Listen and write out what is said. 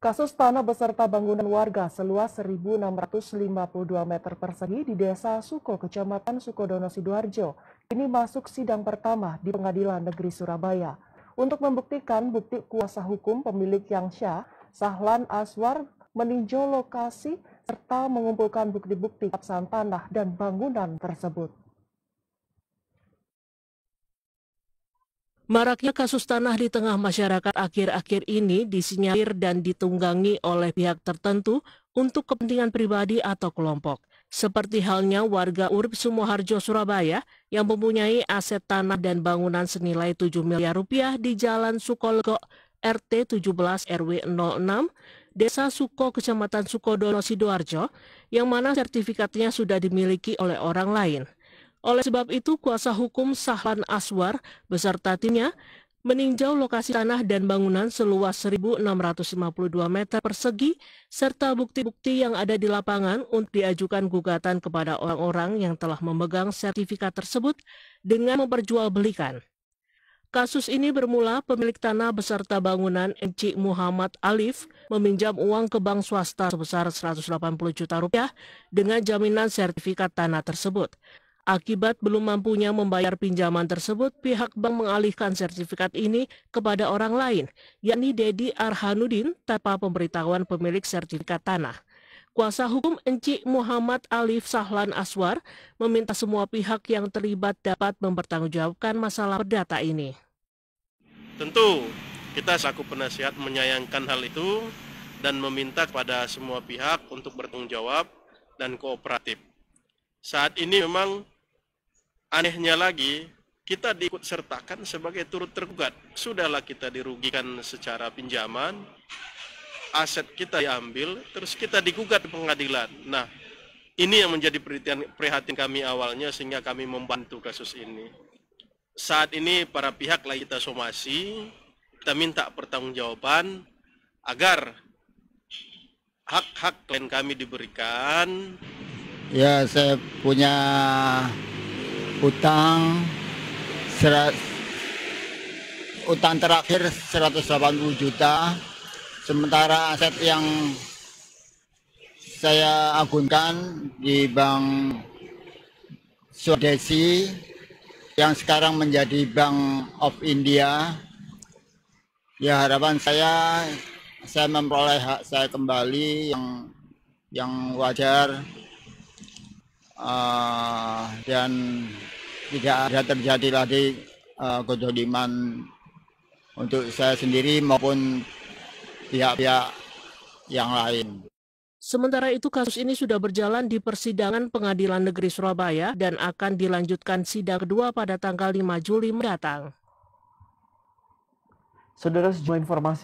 Kasus tanah beserta bangunan warga seluas 1.652 meter persegi di Desa Suko, Kecamatan Sukodono Sidoarjo, ini masuk sidang pertama di Pengadilan Negeri Surabaya. Untuk membuktikan bukti kuasa hukum pemilik yang syah, Sahlan Aswar meninjau lokasi serta mengumpulkan bukti-bukti kapsan tanah dan bangunan tersebut. Maraknya kasus tanah di tengah masyarakat akhir-akhir ini disinyalir dan ditunggangi oleh pihak tertentu untuk kepentingan pribadi atau kelompok. Seperti halnya warga Urip Sumoharjo, Surabaya yang mempunyai aset tanah dan bangunan senilai 7 miliar rupiah di Jalan Sukolego RT 17 RW 06, Desa Suko, Kecamatan Sukodono, Sidoarjo, yang mana sertifikatnya sudah dimiliki oleh orang lain. Oleh sebab itu, kuasa hukum Sahlan Aswar beserta timnya meninjau lokasi tanah dan bangunan seluas 1.652 meter persegi serta bukti-bukti yang ada di lapangan untuk diajukan gugatan kepada orang-orang yang telah memegang sertifikat tersebut dengan memperjualbelikan. Kasus ini bermula pemilik tanah beserta bangunan Encik Muhammad Alif meminjam uang ke bank swasta sebesar 180 juta rupiah dengan jaminan sertifikat tanah tersebut. Akibat belum mampunya membayar pinjaman tersebut, pihak bank mengalihkan sertifikat ini kepada orang lain, yakni Dedi Arhanuddin, tanpa pemberitahuan pemilik sertifikat tanah. Kuasa hukum Encik Muhammad Alif Sahlan Aswar meminta semua pihak yang terlibat dapat mempertanggungjawabkan masalah perdata ini. Tentu kita selaku penasihat menyayangkan hal itu dan meminta kepada semua pihak untuk bertanggung jawab dan kooperatif. Saat ini memang Anehnya lagi, kita diikut sertakan sebagai turut tergugat. Sudahlah kita dirugikan secara pinjaman, aset kita diambil, terus kita digugat di pengadilan. Nah, ini yang menjadi prihatin, prihatin kami awalnya sehingga kami membantu kasus ini. Saat ini para pihak lagi kita somasi, kita minta pertanggungjawaban agar hak-hak klien kami diberikan. Ya, saya punya utang serat, utang terakhir 180 juta sementara aset yang saya agunkan di Bank Swadesi yang sekarang menjadi Bank of India. Ya harapan saya saya memperoleh hak saya kembali yang yang wajar uh, dan tidak ada terjadi lagi uh, ah, kejadian untuk saya sendiri maupun pihak-pihak yang lain. Sementara itu kasus ini sudah berjalan di persidangan Pengadilan Negeri Surabaya dan akan dilanjutkan sidang kedua pada tanggal 5 Juli mendatang. Saudara sejumlah informasi